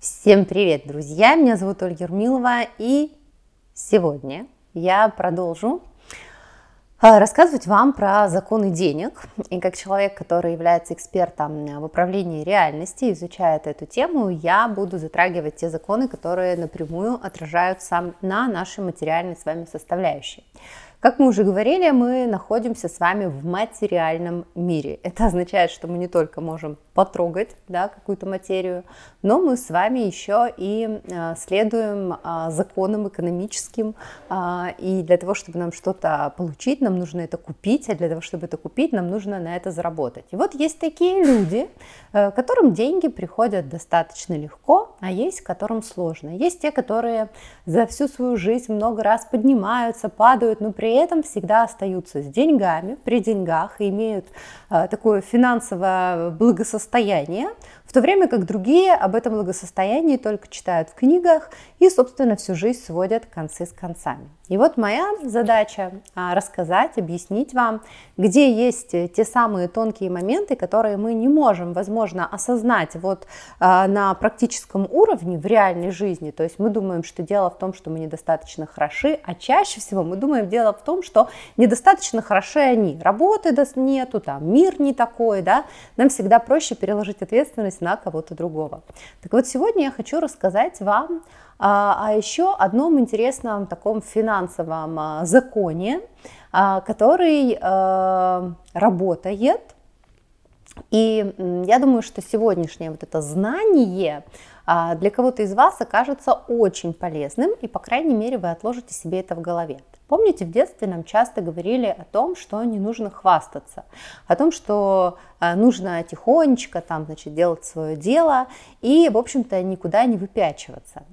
Всем привет, друзья! Меня зовут Ольга Ермилова, и сегодня я продолжу а, рассказывать вам про законы денег. И как человек, который является экспертом э, в управлении реальности, изучает эту тему, я буду затрагивать те законы, которые напрямую отражаются на нашей материальной с вами составляющей. Как мы уже говорили, мы находимся с вами в материальном мире. Это означает, что мы не только можем потрогать да, какую-то материю, но мы с вами еще и э, следуем э, законам экономическим. Э, и для того, чтобы нам что-то получить, нам нужно это купить, а для того, чтобы это купить, нам нужно на это заработать. И вот есть такие люди, которым деньги приходят достаточно легко, а есть которым сложно. Есть те, которые за всю свою жизнь много раз поднимаются, падают, но ну, при при этом всегда остаются с деньгами, при деньгах, и имеют а, такое финансовое благосостояние, в то время как другие об этом благосостоянии только читают в книгах и, собственно, всю жизнь сводят концы с концами. И вот моя задача а, рассказать, объяснить вам, где есть те самые тонкие моменты, которые мы не можем, возможно, осознать вот а, на практическом уровне в реальной жизни. То есть мы думаем, что дело в том, что мы недостаточно хороши, а чаще всего мы думаем, дело в том, что недостаточно хороши они, работы нету, там мир не такой, да, нам всегда проще переложить ответственность на кого-то другого. Так вот, сегодня я хочу рассказать вам а, о еще одном интересном таком финансовом а, законе, а, который а, работает, и я думаю, что сегодняшнее вот это знание, а, для кого-то из вас окажется очень полезным, и, по крайней мере, вы отложите себе это в голове. Помните, в детстве нам часто говорили о том, что не нужно хвастаться, о том, что а, нужно тихонечко там, значит, делать свое дело и, в общем-то, никуда не выпячиваться.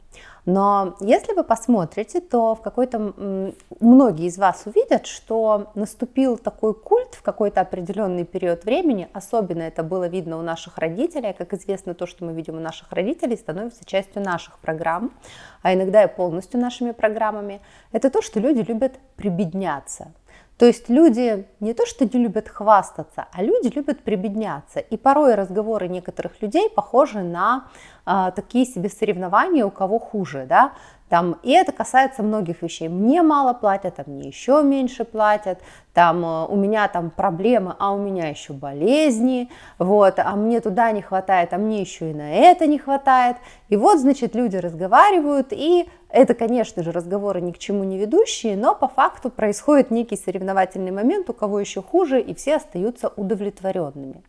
Но если вы посмотрите, то в какой-то многие из вас увидят, что наступил такой культ в какой-то определенный период времени, особенно это было видно у наших родителей, как известно, то, что мы видим у наших родителей, становится частью наших программ, а иногда и полностью нашими программами, это то, что люди любят прибедняться. То есть люди не то что не любят хвастаться, а люди любят прибедняться. И порой разговоры некоторых людей похожи на э, такие себе соревнования, у кого хуже. Да? Там, и это касается многих вещей. Мне мало платят, а мне еще меньше платят, там, э, у меня там проблемы, а у меня еще болезни, вот, а мне туда не хватает, а мне еще и на это не хватает. И вот, значит, люди разговаривают, и это, конечно же, разговоры ни к чему не ведущие, но по факту происходит некий соревновательный момент, у кого еще хуже, и все остаются удовлетворенными.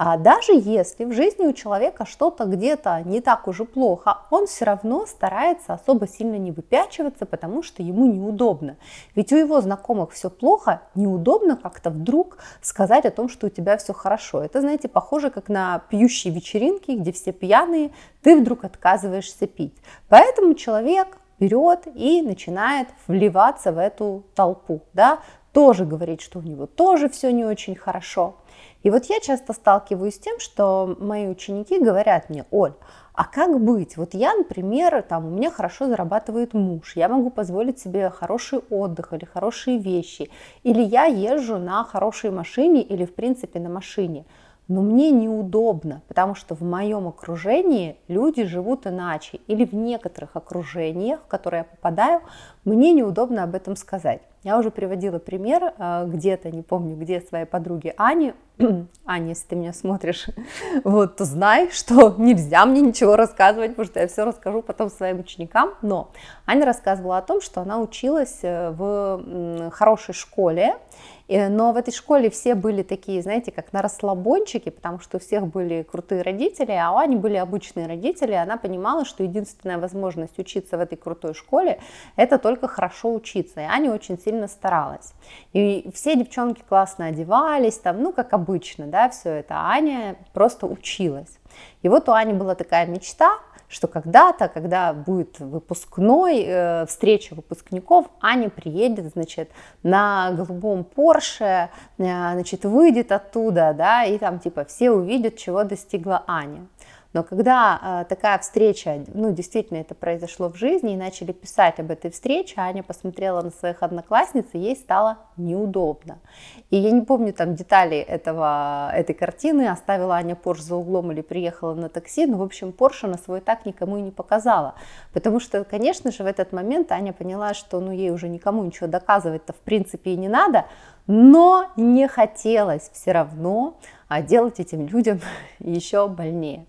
А даже если в жизни у человека что-то где-то не так уже плохо, он все равно старается особо сильно не выпячиваться, потому что ему неудобно. Ведь у его знакомых все плохо, неудобно как-то вдруг сказать о том, что у тебя все хорошо. Это, знаете, похоже как на пьющие вечеринки, где все пьяные, ты вдруг отказываешься пить. Поэтому человек берет и начинает вливаться в эту толпу, да, тоже говорит, что у него тоже все не очень хорошо. И вот я часто сталкиваюсь с тем, что мои ученики говорят мне, Оль, а как быть? Вот я, например, там у меня хорошо зарабатывает муж, я могу позволить себе хороший отдых или хорошие вещи, или я езжу на хорошей машине или в принципе на машине. Но мне неудобно, потому что в моем окружении люди живут иначе. Или в некоторых окружениях, в которые я попадаю, мне неудобно об этом сказать. Я уже приводила пример э, где-то, не помню где, своей подруги Ани. Аня, если ты меня смотришь, вот, то знай, что нельзя мне ничего рассказывать, потому что я все расскажу потом своим ученикам. Но Аня рассказывала о том, что она училась э, в хорошей школе, но в этой школе все были такие, знаете, как на расслабончике, потому что у всех были крутые родители, а у Ани были обычные родители, и она понимала, что единственная возможность учиться в этой крутой школе – это только хорошо учиться, и Аня очень сильно старалась. И все девчонки классно одевались, там, ну, как обычно, обычно, да, все это, Аня просто училась. И вот у Ани была такая мечта, что когда-то, когда будет выпускной, э, встреча выпускников, Аня приедет, значит, на голубом Порше, э, значит, выйдет оттуда, да, и там, типа, все увидят, чего достигла Аня. Но когда э, такая встреча, ну, действительно это произошло в жизни, и начали писать об этой встрече, а Аня посмотрела на своих одноклассниц, и ей стало неудобно. И я не помню там деталей этого, этой картины, оставила Аня Порш за углом или приехала на такси, но, в общем, Порше на свой так никому и не показала. Потому что, конечно же, в этот момент Аня поняла, что, ну, ей уже никому ничего доказывать-то в принципе и не надо, но не хотелось все равно а, делать этим людям еще больнее.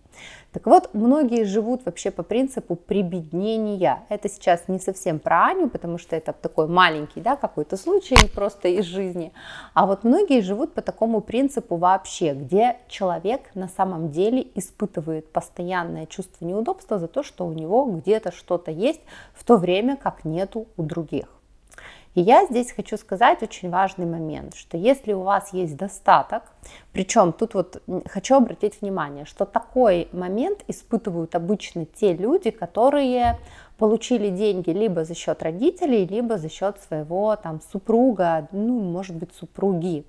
Так вот, многие живут вообще по принципу прибеднения. Это сейчас не совсем про Аню, потому что это такой маленький да, какой-то случай просто из жизни. А вот многие живут по такому принципу вообще, где человек на самом деле испытывает постоянное чувство неудобства за то, что у него где-то что-то есть, в то время как нету у других. И я здесь хочу сказать очень важный момент, что если у вас есть достаток, причем тут вот хочу обратить внимание, что такой момент испытывают обычно те люди, которые получили деньги либо за счет родителей, либо за счет своего там супруга, ну, может быть, супруги.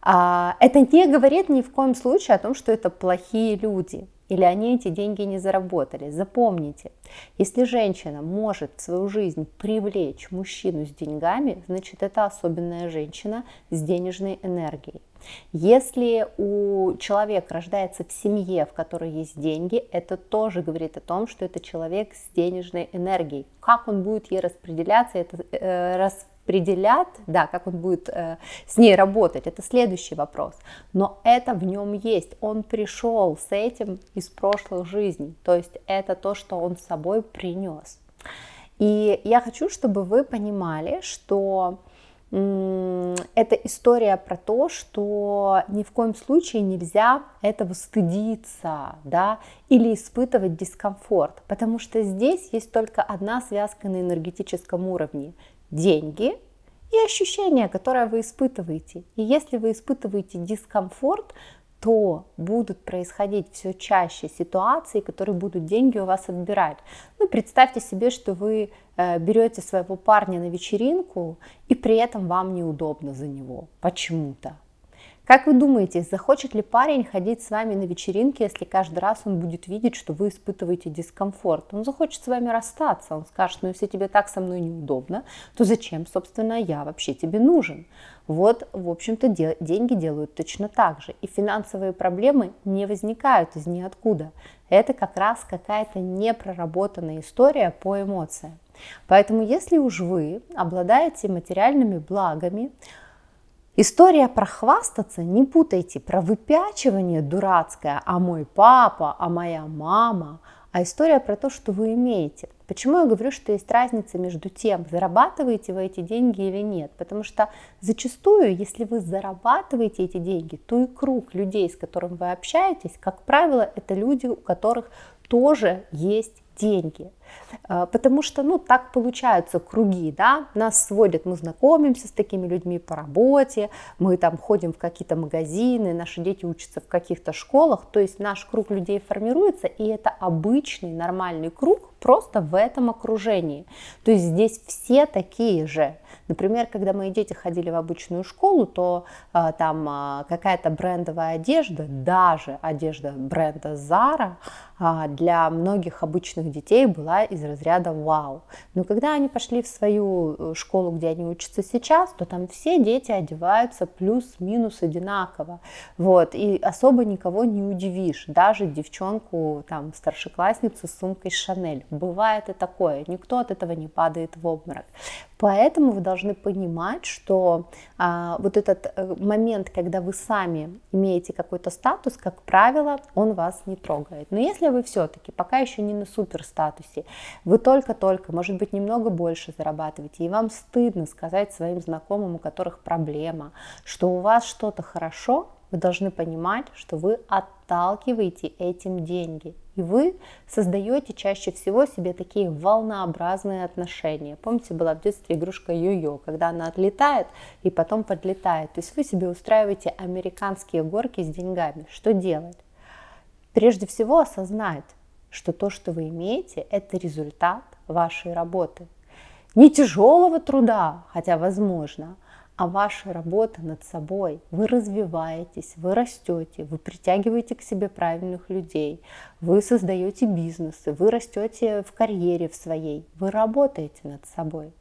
А, это не говорит ни в коем случае о том, что это плохие люди или они эти деньги не заработали. Запомните, если женщина может в свою жизнь привлечь мужчину с деньгами, значит это особенная женщина с денежной энергией. Если у человека рождается в семье, в которой есть деньги, это тоже говорит о том, что это человек с денежной энергией. Как он будет ей распределяться, это, э, рас, определят, да, как он будет э, с ней работать, это следующий вопрос. Но это в нем есть, он пришел с этим из прошлых жизней, то есть это то, что он с собой принес. И я хочу, чтобы вы понимали, что это история про то, что ни в коем случае нельзя этого стыдиться, да, или испытывать дискомфорт, потому что здесь есть только одна связка на энергетическом уровне деньги и ощущение, которое вы испытываете. И если вы испытываете дискомфорт, то будут происходить все чаще ситуации, которые будут деньги у вас отбирать. Ну, представьте себе, что вы э, берете своего парня на вечеринку, и при этом вам неудобно за него почему-то. Как вы думаете, захочет ли парень ходить с вами на вечеринке, если каждый раз он будет видеть, что вы испытываете дискомфорт? Он захочет с вами расстаться, он скажет, ну если тебе так со мной неудобно, то зачем, собственно, я вообще тебе нужен? Вот, в общем-то, де- деньги делают точно так же, и финансовые проблемы не возникают из ниоткуда. Это как раз какая-то непроработанная история по эмоциям. Поэтому, если уж вы обладаете материальными благами, История про хвастаться, не путайте, про выпячивание дурацкое, а мой папа, а моя мама, а история про то, что вы имеете. Почему я говорю, что есть разница между тем, зарабатываете вы эти деньги или нет? Потому что зачастую, если вы зарабатываете эти деньги, то и круг людей, с которым вы общаетесь, как правило, это люди, у которых тоже есть деньги. Э, потому что, ну, так получаются круги, да, нас сводят, мы знакомимся с такими людьми по работе, мы там ходим в какие-то магазины, наши дети учатся в каких-то школах, то есть наш круг людей формируется, и это обычный нормальный круг просто в этом окружении. То есть здесь все такие же. Например, когда мои дети ходили в обычную школу, то э, там э, какая-то брендовая одежда, даже одежда бренда Zara, а, для многих обычных детей была из разряда вау. Но когда они пошли в свою э, школу, где они учатся сейчас, то там все дети одеваются плюс-минус одинаково. Вот, и особо никого не удивишь, даже девчонку, там, старшеклассницу с сумкой Шанель. Бывает и такое, никто от этого не падает в обморок. Поэтому вы должны понимать, что а, вот этот э, момент, когда вы сами имеете какой-то статус, как правило, он вас не трогает. Но если вы все-таки пока еще не на супер статусе, вы только-только, может быть, немного больше зарабатываете, и вам стыдно сказать своим знакомым, у которых проблема, что у вас что-то хорошо, вы должны понимать, что вы отталкиваете этим деньги. И вы создаете чаще всего себе такие волнообразные отношения. Помните, была в детстве игрушка йо-йо, когда она отлетает и потом подлетает. То есть вы себе устраиваете американские горки с деньгами. Что делать? прежде всего осознать, что то, что вы имеете, это результат вашей работы. Не тяжелого труда, хотя возможно, а ваша работа над собой. Вы развиваетесь, вы растете, вы притягиваете к себе правильных людей, вы создаете бизнесы, вы растете в карьере в своей, вы работаете над собой.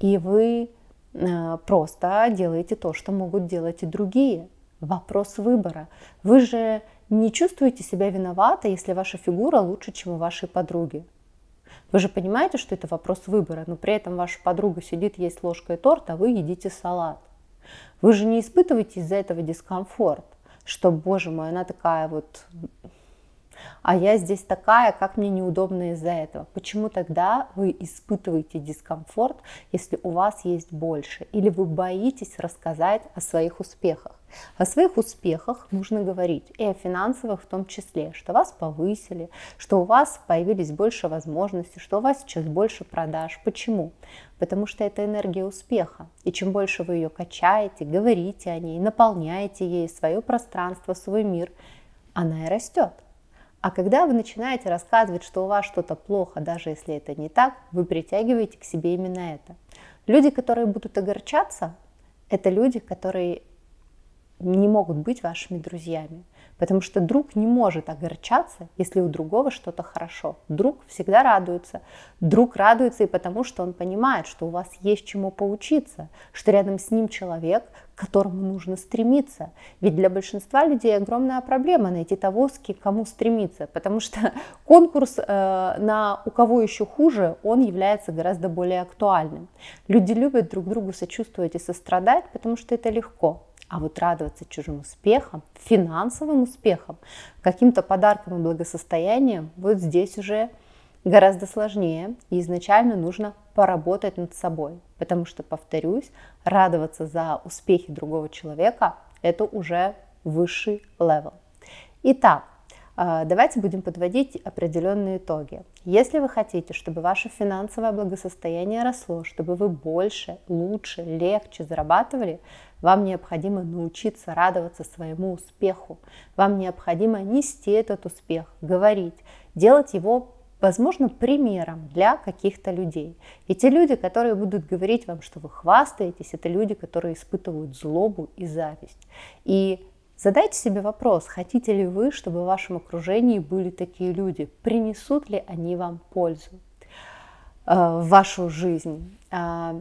И вы э, просто делаете то, что могут делать и другие. Вопрос выбора. Вы же не чувствуете себя виновата, если ваша фигура лучше, чем у вашей подруги. Вы же понимаете, что это вопрос выбора, но при этом ваша подруга сидит есть ложкой торт, а вы едите салат. Вы же не испытываете из-за этого дискомфорт, что, боже мой, она такая вот а я здесь такая, как мне неудобно из-за этого. Почему тогда вы испытываете дискомфорт, если у вас есть больше? Или вы боитесь рассказать о своих успехах? О своих успехах нужно говорить, и о финансовых в том числе, что вас повысили, что у вас появились больше возможностей, что у вас сейчас больше продаж. Почему? Потому что это энергия успеха, и чем больше вы ее качаете, говорите о ней, наполняете ей свое пространство, свой мир, она и растет. А когда вы начинаете рассказывать, что у вас что-то плохо, даже если это не так, вы притягиваете к себе именно это. Люди, которые будут огорчаться, это люди, которые не могут быть вашими друзьями. Потому что друг не может огорчаться, если у другого что-то хорошо. Друг всегда радуется. Друг радуется и потому, что он понимает, что у вас есть чему поучиться, что рядом с ним человек, которому нужно стремиться. Ведь для большинства людей огромная проблема найти того, с кому стремиться, потому что конкурс э, на у кого еще хуже, он является гораздо более актуальным. Люди любят друг другу сочувствовать и сострадать, потому что это легко. А вот радоваться чужим успехам, финансовым успехам, каким-то подаркам и благосостоянием, вот здесь уже гораздо сложнее, и изначально нужно поработать над собой, потому что, повторюсь, радоваться за успехи другого человека – это уже высший левел. Итак, а, давайте будем подводить определенные итоги. Если вы хотите, чтобы ваше финансовое благосостояние росло, чтобы вы больше, лучше, легче зарабатывали, вам необходимо научиться радоваться своему успеху. Вам необходимо нести этот успех, говорить, делать его возможно, примером для каких-то людей. И те люди, которые будут говорить вам, что вы хвастаетесь, это люди, которые испытывают злобу и зависть. И задайте себе вопрос, хотите ли вы, чтобы в вашем окружении были такие люди, принесут ли они вам пользу э, в вашу жизнь. Э,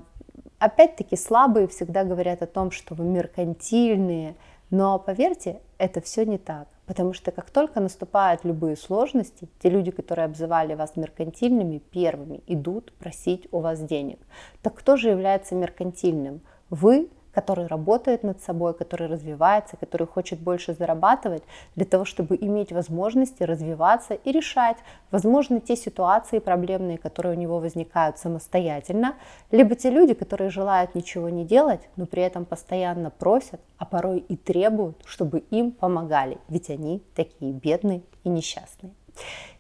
опять-таки слабые всегда говорят о том, что вы меркантильные, но поверьте, это все не так. Потому что как только наступают любые сложности, те люди, которые обзывали вас меркантильными, первыми идут просить у вас денег. Так кто же является меркантильным? Вы который работает над собой, который развивается, который хочет больше зарабатывать, для того, чтобы иметь возможности развиваться и решать, возможно, те ситуации проблемные, которые у него возникают самостоятельно, либо те люди, которые желают ничего не делать, но при этом постоянно просят, а порой и требуют, чтобы им помогали, ведь они такие бедные и несчастные.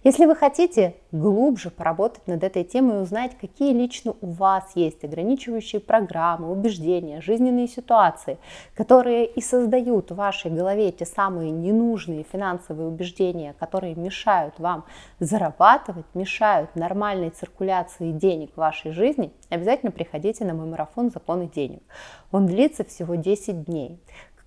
Если вы хотите глубже поработать над этой темой и узнать, какие лично у вас есть ограничивающие программы, убеждения, жизненные ситуации, которые и создают в вашей голове те самые ненужные финансовые убеждения, которые мешают вам зарабатывать, мешают нормальной циркуляции денег в вашей жизни, обязательно приходите на мой марафон «Законы денег». Он длится всего 10 дней.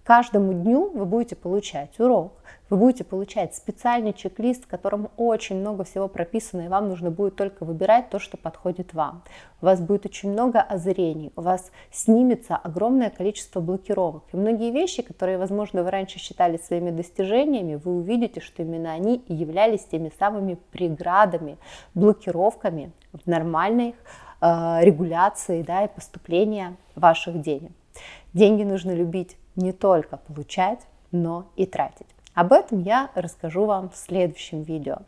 Каждому дню вы будете получать урок, вы будете получать специальный чек-лист, в котором очень много всего прописано, и вам нужно будет только выбирать то, что подходит вам. У вас будет очень много озрений, у вас снимется огромное количество блокировок. И многие вещи, которые, возможно, вы раньше считали своими достижениями, вы увидите, что именно они и являлись теми самыми преградами, блокировками в нормальной э, регуляции да, и поступления ваших денег. Деньги нужно любить не только получать, но и тратить. Об этом я расскажу вам в следующем видео.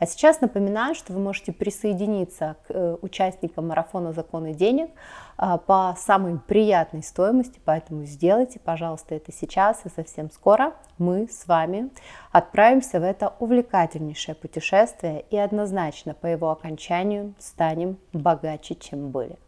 А сейчас напоминаю, что вы можете присоединиться к э, участникам марафона «Законы денег» а, по самой приятной стоимости, поэтому сделайте, пожалуйста, это сейчас и совсем скоро мы с вами отправимся в это увлекательнейшее путешествие и однозначно по его окончанию станем богаче, чем были.